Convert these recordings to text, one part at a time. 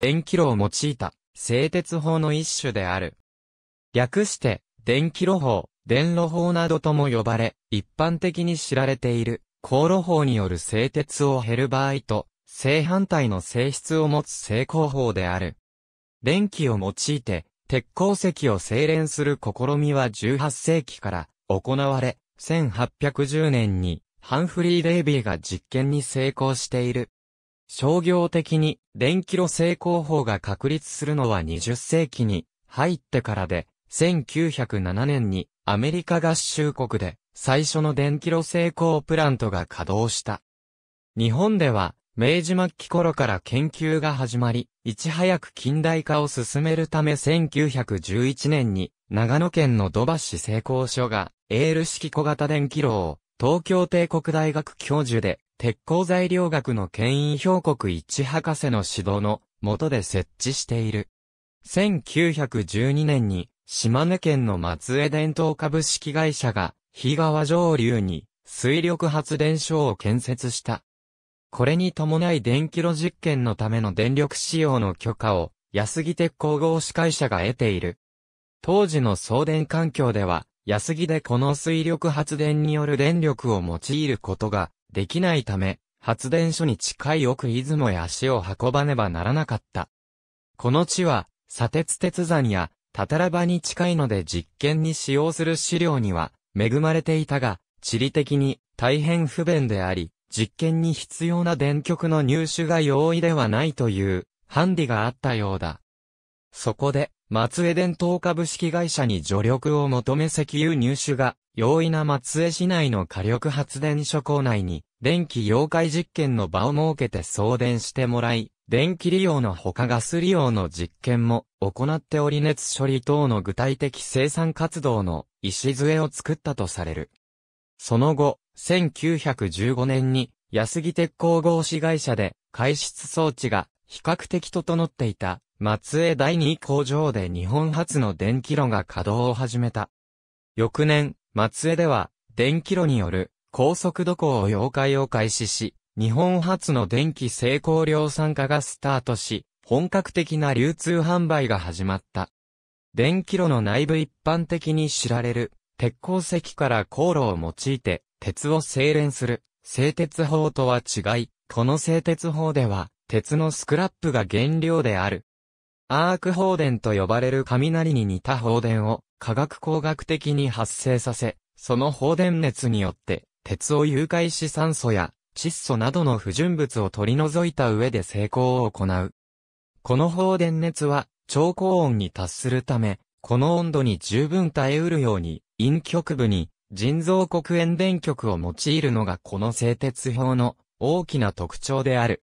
電気炉を用いた製鉄法の一種である。略して、電気炉法、電炉法などとも呼ばれ、一般的に知られている、航路法による製鉄を減る場合と、正反対の性質を持つ成功法である。電気を用いて、鉄鉱石を精錬する試みは18世紀から行われ、1810年にハンフリー・デイビーが実験に成功している。商業的に電気炉製功法が確立するのは20世紀に入ってからで、1907年にアメリカ合衆国で最初の電気炉製功プラントが稼働した。日本では明治末期頃から研究が始まり、いち早く近代化を進めるため1911年に長野県の土橋製功所がエール式小型電気炉を東京帝国大学教授で鉄鋼材料学の権威評国一博士の指導の下で設置している。1912年に島根県の松江伝統株式会社が日川上流に水力発電所を建設した。これに伴い電気炉実験のための電力使用の許可を安木鉄鋼合資会社が得ている。当時の送電環境では安木でこの水力発電による電力を用いることができないため、発電所に近い奥出雲へ足を運ばねばならなかった。この地は、砂鉄鉄山や、たたらばに近いので実験に使用する資料には、恵まれていたが、地理的に大変不便であり、実験に必要な電極の入手が容易ではないという、ハンディがあったようだ。そこで、松江電灯株式会社に助力を求め石油入手が容易な松江市内の火力発電所構内に、電気溶解実験の場を設けて送電してもらい、電気利用のほかガス利用の実験も行っており熱処理等の具体的生産活動の礎を作ったとされる。その後、1915年に安木鉄鋼合資会社で開出装置が比較的整っていた松江第二工場で日本初の電気炉が稼働を始めた。翌年、松江では、電気炉による高速度工を溶解を開始し、日本初の電気成功量産化がスタートし、本格的な流通販売が始まった。電気炉の内部一般的に知られる、鉄鉱石から航路を用いて、鉄を精錬する、製鉄法とは違い、この製鉄法では、鉄のスクラップが原料である。アーク放電と呼ばれる雷に似た放電を、化学工学的に発生させ、その放電熱によって、鉄を融解し酸素や窒素などの不純物を取り除いた上で成功を行う。この放電熱は、超高温に達するため、この温度に十分耐えうるように、陰極部に人造黒塩電極を用いるのがこの製鉄法の大きな特徴である。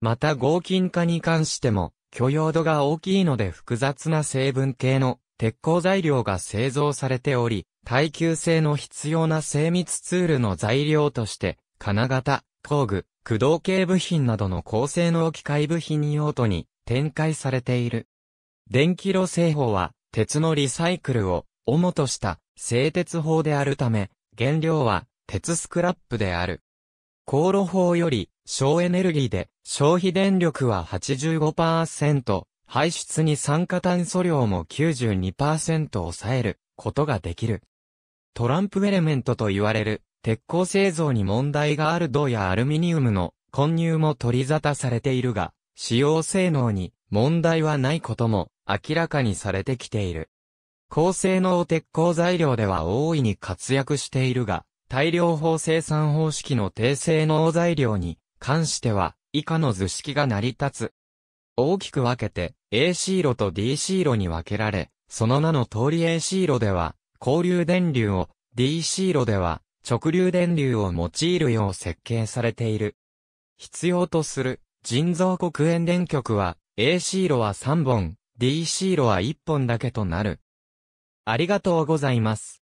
また合金化に関しても、許容度が大きいので複雑な成分系の鉄鋼材料が製造されており、耐久性の必要な精密ツールの材料として、金型、工具、駆動系部品などの高性能機械部品用途に展開されている。電気炉製法は、鉄のリサイクルを主とした製鉄法であるため、原料は鉄スクラップである。航路法より省エネルギーで消費電力は85%、排出二酸化炭素量も92%抑えることができる。トランプエレメントと言われる鉄鋼製造に問題がある銅やアルミニウムの混入も取り沙汰されているが、使用性能に問題はないことも明らかにされてきている。高性能鉄鋼材料では大いに活躍しているが、大量法生産方式の低性能材料に関しては以下の図式が成り立つ。大きく分けて A c 炉と D c 炉に分けられ、その名の通り A c 炉では交流電流を、D c 炉では直流電流を用いるよう設計されている。必要とする人造黒塩電極は A c 炉は3本、D c 炉は1本だけとなる。ありがとうございます。